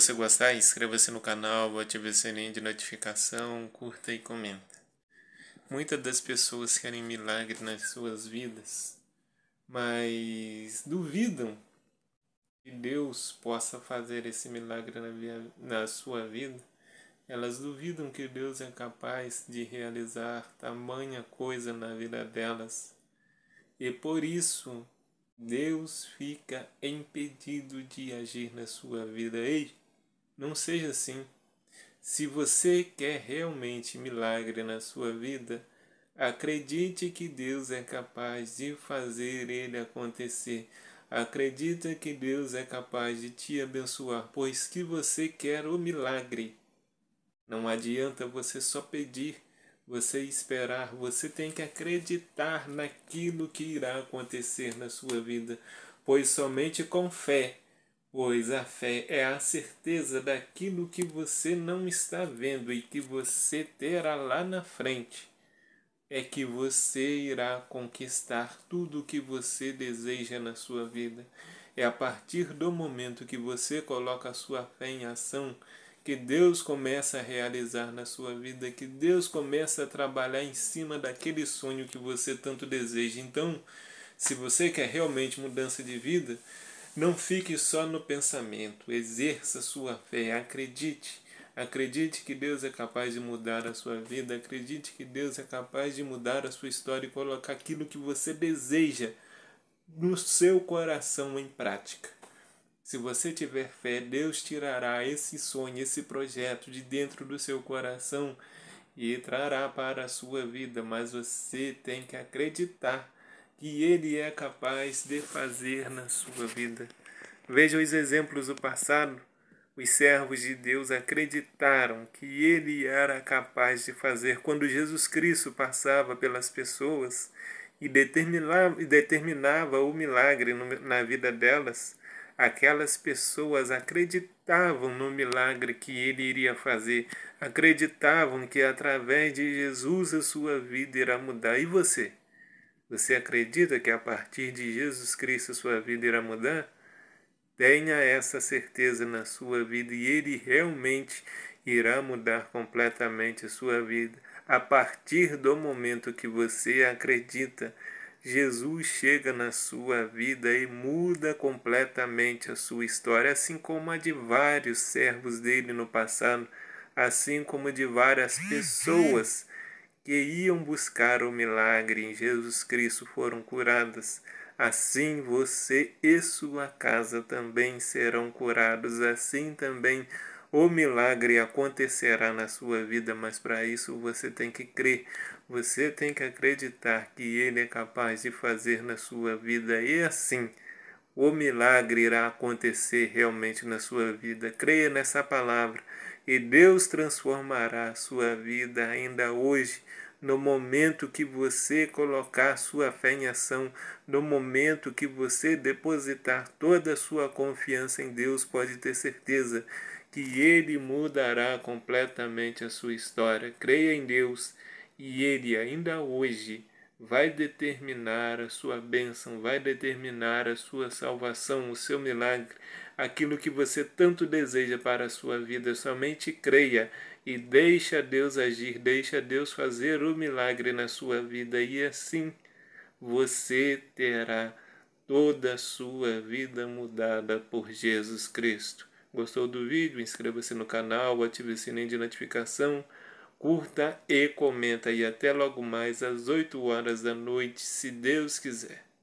você gostar, inscreva-se no canal, ative o sininho de notificação, curta e comenta. Muitas das pessoas querem milagre nas suas vidas, mas duvidam que Deus possa fazer esse milagre na, via, na sua vida. Elas duvidam que Deus é capaz de realizar tamanha coisa na vida delas. E por isso Deus fica impedido de agir na sua vida. Ei, não seja assim. Se você quer realmente milagre na sua vida, acredite que Deus é capaz de fazer ele acontecer. Acredita que Deus é capaz de te abençoar, pois que você quer o milagre. Não adianta você só pedir, você esperar, você tem que acreditar naquilo que irá acontecer na sua vida, pois somente com fé pois a fé é a certeza daquilo que você não está vendo e que você terá lá na frente. É que você irá conquistar tudo o que você deseja na sua vida. É a partir do momento que você coloca a sua fé em ação que Deus começa a realizar na sua vida, que Deus começa a trabalhar em cima daquele sonho que você tanto deseja. Então, se você quer realmente mudança de vida, não fique só no pensamento, exerça sua fé, acredite. Acredite que Deus é capaz de mudar a sua vida, acredite que Deus é capaz de mudar a sua história e colocar aquilo que você deseja no seu coração em prática. Se você tiver fé, Deus tirará esse sonho, esse projeto de dentro do seu coração e trará para a sua vida, mas você tem que acreditar que Ele é capaz de fazer na sua vida. Veja os exemplos do passado. Os servos de Deus acreditaram que Ele era capaz de fazer. Quando Jesus Cristo passava pelas pessoas e determinava, determinava o milagre na vida delas, aquelas pessoas acreditavam no milagre que ele iria fazer, acreditavam que através de Jesus a sua vida irá mudar. E você? Você acredita que a partir de Jesus Cristo sua vida irá mudar? Tenha essa certeza na sua vida e ele realmente irá mudar completamente a sua vida. A partir do momento que você acredita, Jesus chega na sua vida e muda completamente a sua história, assim como a de vários servos dele no passado, assim como de várias uhum. pessoas que iam buscar o milagre em Jesus Cristo foram curadas. Assim você e sua casa também serão curados, assim também o milagre acontecerá na sua vida, mas para isso você tem que crer, você tem que acreditar que Ele é capaz de fazer na sua vida e assim o milagre irá acontecer realmente na sua vida. Creia nessa palavra e Deus transformará sua vida ainda hoje, no momento que você colocar sua fé em ação, no momento que você depositar toda a sua confiança em Deus, pode ter certeza que Ele mudará completamente a sua história. Creia em Deus e Ele ainda hoje vai determinar a sua bênção, vai determinar a sua salvação, o seu milagre aquilo que você tanto deseja para a sua vida. Somente creia e deixa Deus agir, deixa Deus fazer o milagre na sua vida e assim você terá toda a sua vida mudada por Jesus Cristo. Gostou do vídeo? Inscreva-se no canal, ative o sininho de notificação, curta e comenta. E até logo mais às 8 horas da noite, se Deus quiser.